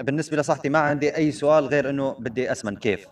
بالنسبه لصحتي ما عندي اي سؤال غير انه بدي اسمن كيف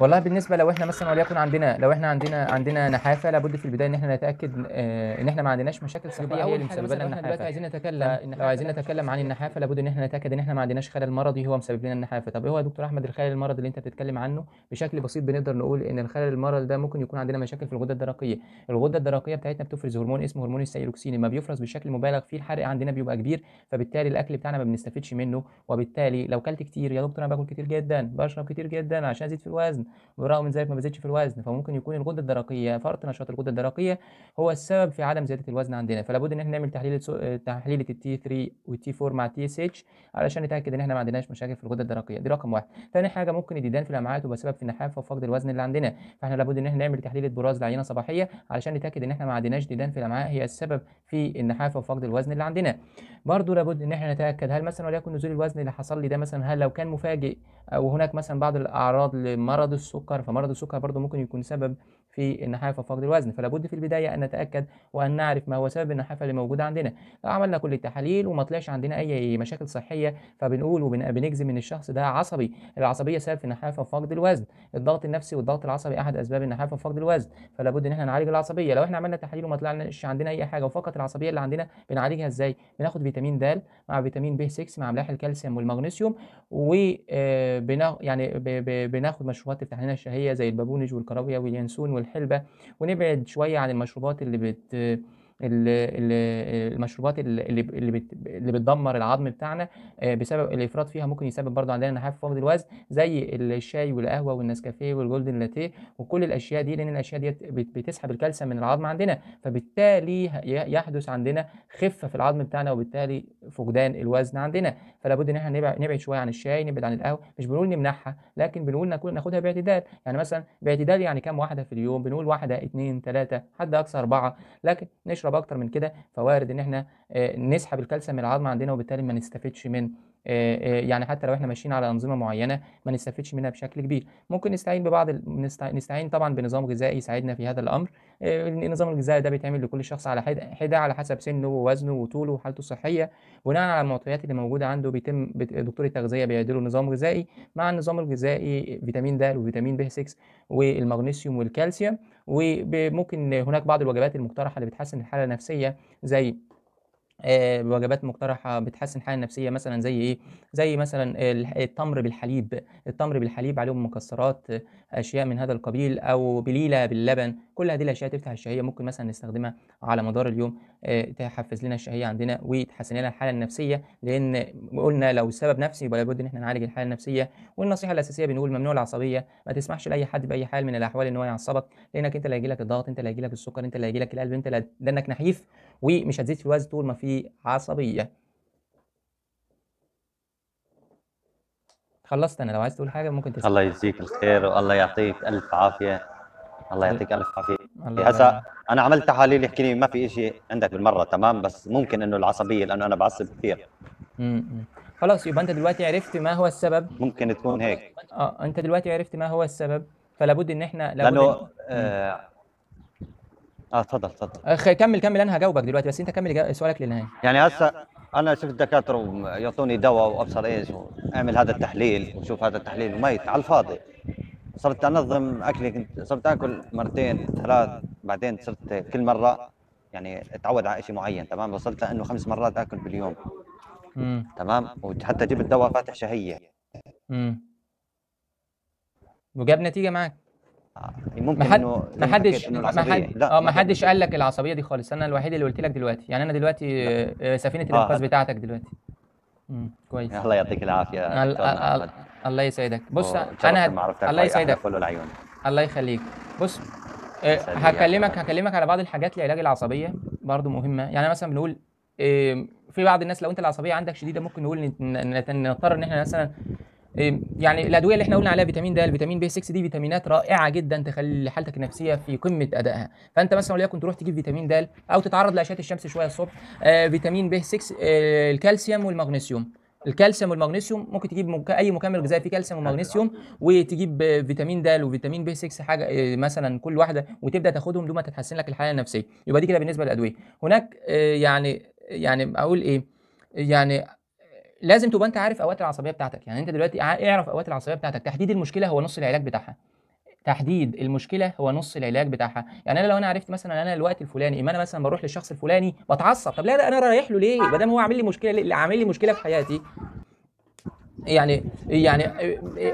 والله بالنسبه لو احنا مثلا وليكن عندنا لو احنا عندنا عندنا نحافه لابد في البدايه ان احنا نتاكد ان آه، احنا ما عندناش مشاكل صحيه هي اللي مسببه لنا النحافه دلوقتي عايزين نتكلم لو عايزين نتكلم عن النحافه لابد ان احنا نتاكد ان احنا ما عندناش خلل مرضي هو مسبب لنا النحافه طب هو يا دكتور احمد الخلل المرضي اللي انت بتتكلم عنه بشكل بسيط بنقدر نقول ان الخلل المرضي ده ممكن يكون عندنا مشاكل في الغده الدرقيه الغده الدرقيه بتاعتنا بتفرز هرمون اسمه هرمون السيروكسين لما بيفرز بشكل مبالغ فيه الحرق عندنا بيبقى كبير فبالتالي الاكل بتاعنا ما بنستفيدش منه وبالتالي لو كلت كتير يا دكتور انا باكل كتير جدا بشرب كتير جدا عشان ازيد في الوزن الوزن من ذلك ما بزيدش في الوزن فممكن يكون الغده الدرقيه فرط نشاط الغده الدرقيه هو السبب في عدم زياده الوزن عندنا فلا بد ان احنا نعمل تحليل تحليل تحليله التي 3 والتي 4 مع تي اس اتش علشان نتاكد ان احنا ما عندناش مشاكل في الغده الدرقيه دي رقم واحد ثاني حاجه ممكن الديدان في الامعاء تبقى سبب في النحافه وفقد الوزن اللي عندنا فاحنا لابد ان احنا نعمل تحليله براز لعينه صباحيه علشان نتاكد ان احنا ما عندناش ديدان في الامعاء هي السبب في النحافه وفقد الوزن اللي عندنا برضه لابد ان احنا نتاكد هل مثلا وليكن نزول الوزن اللي حصل لي ده مثلا هل لو كان مفاجئ او هناك مثلا بعض الاعراض لمرض السكر فمرض السكر برضو ممكن يكون سبب في النحافة وفقد الوزن فلا بد في البداية أن نتأكد وأن نعرف ما هو سبب النحافة اللي موجودة عندنا لو عملنا كل التحاليل وما طلعش عندنا أي مشاكل صحية فبنقول وبنجزم إن الشخص ده عصبي العصبية سبب في النحافة وفقد الوزن الضغط النفسي والضغط العصبي أحد أسباب النحافة وفقد الوزن فلا بد إن احنا نعالج العصبية لو احنا عملنا تحاليل وما طلعش عندنا أي حاجة وفقط العصبية اللي عندنا بنعالجها إزاي بناخد فيتامين د مع فيتامين ب 6 مع املاح الكالسيوم والمغنيسيوم و آه، يعني بناخد مشروبات لنا الشهية زي البابونج والكرابيا واليانسون وال والحلبة ونبعد شوية عن المشروبات اللي بت المشروبات اللي اللي بتدمر العظم بتاعنا آه، بسبب الافراط فيها ممكن يسبب برضه عندنا نحاف في فقد الوزن زي الشاي والقهوه والنسكافيه والجولدن لاتيه وكل الاشياء دي لان الاشياء دي بتسحب الكالسيوم من العظم عندنا فبالتالي يحدث عندنا خفه في العظم بتاعنا وبالتالي فقدان الوزن عندنا فلا بد ان احنا نبعد شويه عن الشاي نبعد عن القهوه مش بنقول نمنعها لكن بنقول ناخدها باعتدال يعني مثلا باعتدال يعني كام واحده في اليوم بنقول واحده اثنين ثلاثه حد اقصى اربعه لكن نشرب اكتر من كده فوارد ان احنا آه، نسحب الكالسيوم من العظم عندنا وبالتالي ما نستفدش من آه، آه، يعني حتى لو احنا ماشيين على انظمه معينه ما نستفدش منها بشكل كبير ممكن نستعين ببعض ال... نستعين طبعا بنظام غذائي يساعدنا في هذا الامر آه، النظام الغذائي ده بيتعمل لكل شخص على حده على حسب سنه ووزنه وطوله وحالته الصحيه بناء على المعطيات اللي موجوده عنده بيتم دكتور التغذيه بيعدله نظام غذائي مع النظام الغذائي فيتامين د وفيتامين ب 6 والمغنيسيوم والكالسيوم وممكن هناك بعض الوجبات المقترحه اللي بتحسن الحاله النفسيه زي آه، بوجبات مقترحه بتحسن الحاله النفسيه مثلا زي ايه زي مثلا التمر بالحليب التمر بالحليب عليهم مكسرات اشياء من هذا القبيل او بليله باللبن كل هذه الاشياء تفتح الشهيه ممكن مثلا نستخدمها على مدار اليوم آه، تحفز لنا الشهيه عندنا وتحسن لنا الحاله النفسيه لان قلنا لو السبب نفسي يبقى لابد ان احنا نعالج الحاله النفسيه والنصيحه الاساسيه بنقول ممنوع العصبيه ما تسمحش لاي حد باي حال من الاحوال ان هو يعصبك لانك انت اللي هيجيلك الضغط انت اللي هيجيلك السكر انت اللي هيجيلك القلب انت لانك نحيف ومش هتزيد في الوزن طول ما في عصبيه خلصت انا لو عايز تقول حاجه ممكن تسأل الله يجزيك الخير والله يعطيك الف عافيه الله يعطيك الف عافيه هسا انا عملت تحاليل يحكي لي ما في شيء عندك بالمره تمام بس ممكن انه العصبيه لانه انا بعصب كثير امم خلاص يبقى انت دلوقتي عرفت ما هو السبب ممكن تكون هيك اه انت دلوقتي عرفت ما هو السبب فلا بد ان احنا لابد لانه إن... آه، اه اتفضل اتفضل اخي آه، كمل كمل انا هجاوبك دلوقتي بس انت كمل سؤالك للنهايه يعني هسه انا شفت دكاتره يعطوني دواء وابصر ايش واعمل هذا التحليل وشوف هذا التحليل وميت على الفاضي صرت انظم اكلي صرت اكل مرتين ثلاث بعدين صرت كل مره يعني اتعود على شيء معين تمام وصلت لانه خمس مرات اكل باليوم مم. تمام وحتى جبت دواء فاتح شهيه امم وجاب نتيجه معك يعني ممكن محد... انه ما حدش اه ما حدش قال لك العصبيه دي خالص انا الوحيد اللي قلت لك دلوقتي يعني انا دلوقتي لا. آه، سفينه آه. الانقاذ آه. بتاعتك دلوقتي كويس الله يعطيك العافيه الله يسعدك بص انا الله يسعدك الله يخليك بص آه، هكلمك هكلمك على بعض الحاجات لعلاج العصبيه برضو مهمه يعني مثلا بنقول في بعض الناس لو انت العصبيه عندك شديده ممكن نقول نضطر ان احنا مثلا إيه، يعني الادويه اللي احنا قلنا عليها فيتامين د فيتامين بي 6 دي فيتامينات رائعه جدا تخلي حالتك النفسيه في قمه ادائها فانت مثلا وليكن تروح تجيب فيتامين د او تتعرض لاشعه الشمس شويه الصبح آه فيتامين بي 6 آه الكالسيوم والمغنيسيوم الكالسيوم والمغنيسيوم ممكن تجيب مك... اي مكمل غذائي فيه كالسيوم ومغنيسيوم وتجيب فيتامين د وفيتامين بي 6 حاجه آه، مثلا كل واحده وتبدا تاخدهم ما تتحسن لك الحاله النفسيه يبقى دي كده بالنسبه للادويه هناك آه، يعني يعني اقول ايه يعني لازم تبقى انت عارف اوقات العصبيه بتاعتك يعني انت دلوقتي اعرف اوقات العصبيه بتاعتك تحديد المشكله هو نص العلاج بتاعها تحديد المشكله هو نص العلاج بتاعها يعني انا لو انا عرفت مثلا انا الوقت الفلاني اما انا مثلا بروح للشخص الفلاني بتعصب طب لا لا انا رايح له ليه ما دام هو عامل لي مشكله اللي عامل لي مشكله في حياتي يعني يعني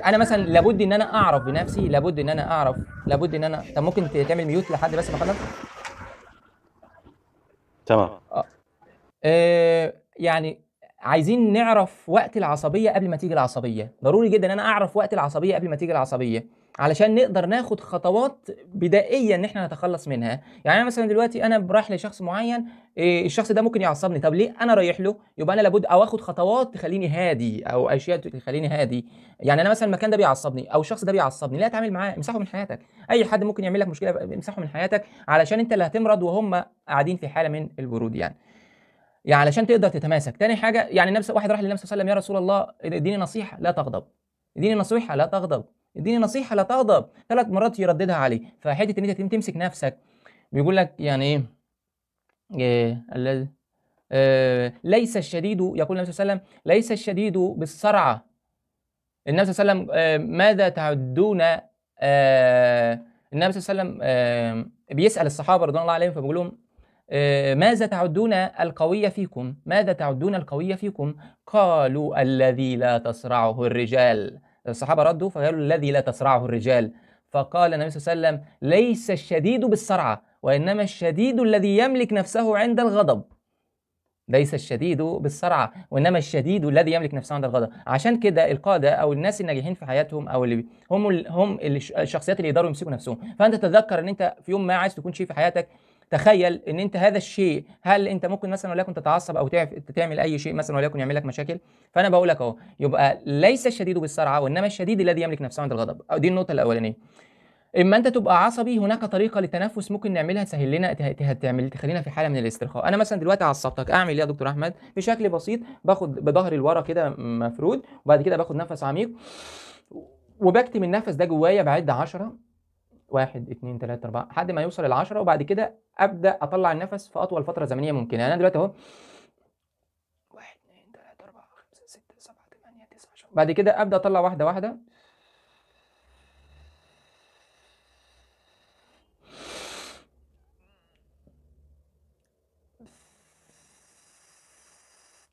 انا مثلا لابد ان انا اعرف بنفسي لابد ان انا اعرف لابد ان انا طب ممكن تعمل ميوت لحد بس ما خلص تمام آه. آه. يعني عايزين نعرف وقت العصبية قبل ما تيجي العصبية ضروري جدا ان انا اعرف وقت العصبية قبل ما تيجي العصبية علشان نقدر ناخد خطوات بدائية ان احنا نتخلص منها يعني انا مثلا دلوقتي انا رايح لشخص معين إيه الشخص ده ممكن يعصبني طب ليه انا رايح له يبقى انا لابد او اخد خطوات تخليني هادي او اشياء تخليني هادي يعني انا مثلا المكان ده بيعصبني او الشخص ده بيعصبني لا اتعامل معاه امسحه من حياتك اي حد ممكن يعمل لك مشكله امسحه من حياتك علشان انت اللي هتمرض وهم قاعدين في حاله من البرود يعني يعني علشان تقدر تتماسك تاني حاجه يعني نفس واحد راح للنبي صلى الله عليه وسلم يا رسول الله اديني نصيحه لا تغضب اديني نصيحه لا تغضب اديني نصيحه لا تغضب ثلاث مرات يرددها عليه فحته ان انت تمسك نفسك بيقول لك يعني ايه آه، الذي آه، ليس الشديد يقول النبي صلى الله عليه وسلم ليس الشديد بالسرعه النبي صلى الله عليه وسلم آه، ماذا تعدون النبي صلى الله عليه وسلم بيسال الصحابه رضوان الله عليهم فبيقول لهم آه، ماذا تعدون القوي فيكم ماذا تعدون القوي فيكم قالوا الذي لا تصرعه الرجال الصحابة ردوا فقالوا الذي لا تصرعه الرجال فقال النبي صلى الله عليه وسلم ليس الشديد بالصرعة وإنما الشديد الذي يملك نفسه عند الغضب ليس الشديد بالصرعة وإنما الشديد الذي يملك نفسه عند الغضب عشان كده القادة أو الناس الناجحين في حياتهم أو اللي هم هم الشخصيات اللي يقدروا يمسكوا نفسهم فأنت تتذكر إن أنت في يوم ما عايز تكون شيء في حياتك تخيل ان انت هذا الشيء هل انت ممكن مثلا وليكن تتعصب او تعمل اي شيء مثلا وليكن يعمل لك مشاكل فانا بقول لك اهو يبقى ليس الشديد بالسرعه وانما الشديد الذي يملك نفسه عند الغضب دي النقطه الاولانيه اما انت تبقى عصبي هناك طريقه للتنفس ممكن نعملها تسهل لنا تعمل تخلينا في حاله من الاسترخاء انا مثلا دلوقتي عصبتك اعمل ايه يا دكتور احمد بشكل بسيط باخد بظهري لورا كده مفرود وبعد كده باخد نفس عميق وبكتم النفس ده جوايا بعد 10 واحد اثنين ثلاثة اربعه لحد ما يوصل العشره وبعد كده ابدا اطلع النفس في اطول فتره زمنيه ممكنه يعني انا دلوقتي اهو واحد اتنين تلاته اربعه خمسه سته سبعه تمانيه تسعه عشره بعد كده ابدا اطلع واحده واحده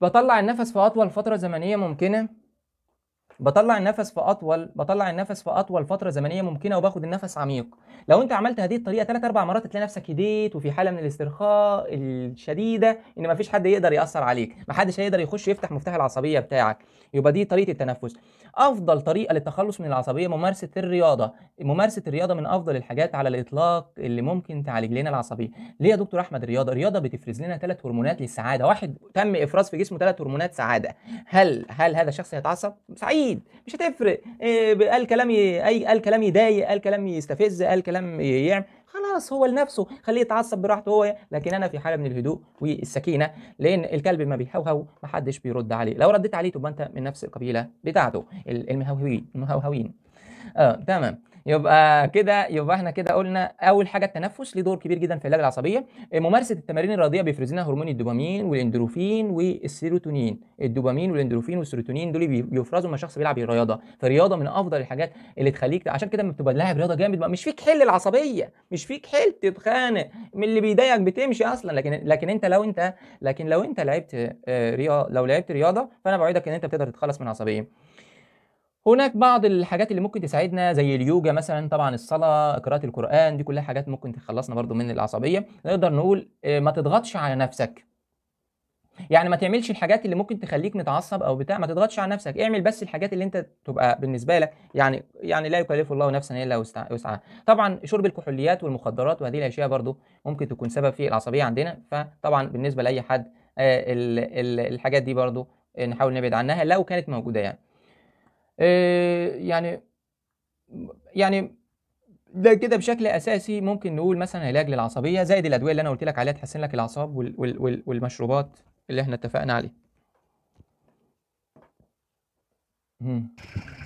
بطلع النفس في اطول فتره زمنيه ممكنه بطلع النفس في اطول بطلع النفس في اطول فتره زمنيه ممكنه وباخد النفس عميق لو انت عملت هذه الطريقه ثلاث اربع مرات تلاقي نفسك هديت وفي حاله من الاسترخاء الشديده ان مفيش حد يقدر ياثر عليك محدش هيقدر يخش يفتح مفتاح العصبيه بتاعك يبقى دي طريقه التنفس افضل طريقه للتخلص من العصبيه ممارسه الرياضه ممارسه الرياضه من افضل الحاجات على الاطلاق اللي ممكن تعالج لنا العصبيه ليه يا دكتور احمد الرياضه الرياضه بتفرز لنا ثلاث هرمونات للسعاده واحد تم افراز في جسمه ثلاث هرمونات سعاده هل هل هذا الشخص هيتعصب سعيد مش هتفرق إيه قال كلام اي قال كلام يضايق قال كلام يستفز قال كلام يعمل خلاص هو لنفسه خليه يتعصب براحته هو لكن انا في حاله من الهدوء والسكينه لان الكلب ما بيهوهو ما حدش بيرد عليه لو رديت عليه تبقى انت من نفس القبيله بتاعته المهوهوين المهوهوين اه تمام يبقى كده يبقى احنا كده قلنا اول حاجه التنفس ليه دور كبير جدا في العلاج العصبيه آه، ممارسه التمارين الرياضيه بيفرز لنا هرمون الدوبامين والاندروفين والسيروتونين الدوبامين والاندروفين والسيروتونين دول بيفرزوا لما الشخص بيلعب رياضه فالرياضه من افضل الحاجات اللي تخليك عشان كده لما بتبقى لاعب رياضه جامد مش فيك حل العصبيه مش فيك حل تتخانق من اللي بيضايقك بتمشي اصلا لكن لكن انت لو انت لكن لو انت لعبت آه، رياضه لو لعبت رياضه فانا بوعدك ان انت بتقدر تتخلص من العصبيه هناك بعض الحاجات اللي ممكن تساعدنا زي اليوجا مثلا طبعا الصلاه قراءه القران دي كلها حاجات ممكن تخلصنا برضو من العصبيه نقدر نقول آه، ما تضغطش على نفسك يعني ما تعملش الحاجات اللي ممكن تخليك متعصب او بتاع ما تضغطش على نفسك اعمل بس الحاجات اللي انت تبقى بالنسبه لك يعني يعني لا يكلف الله نفسا الا وسعها طبعا شرب الكحوليات والمخدرات وهذه الاشياء برضو ممكن تكون سبب في العصبيه عندنا فطبعا بالنسبه لاي حد آه، الحاجات دي برضو آه، نحاول نبعد عنها لو كانت موجوده يعني آه، يعني يعني ده كده بشكل اساسي ممكن نقول مثلا علاج للعصبيه زائد الادويه اللي انا قلت لك عليها تحسن لك الاعصاب والمشروبات اللي احنا اتفقنا عليها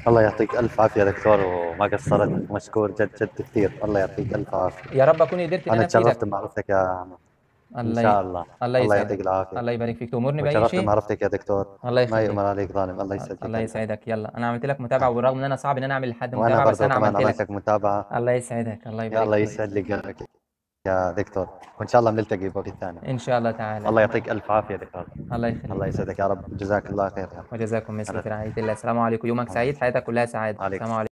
الله يعطيك الف عافيه دكتور وما قصرت مشكور جد جد كثير الله يعطيك الف عافيه يا رب اكون قدرت انا اتشرفت بمعرفتك يا عمر الله ان شاء الله الله, الله يعطيك العافيه الله يبارك فيك تامرني باي شيء معرفتك يا دكتور الله يخليك ما يؤمر عليك ظالم الله يسعدك الله يسعدك يلا انا عملت لك متابعه بالرغم ان انا صعب ان انا اعمل لحد متابعه بس انا عملت لك متابعه الله يسعدك الله يبارك الله يسعد لك يا دكتور وان شاء الله بنلتقي بوقت ثاني ان شاء الله تعالى الله يعطيك الف عافيه دكتور الله يخليك الله يسعدك يا رب جزاك الله خير يا رب وجزاكم مثل في رعايه الله السلام عليكم يومك سعيد حياتك كلها سعاده السلام عليكم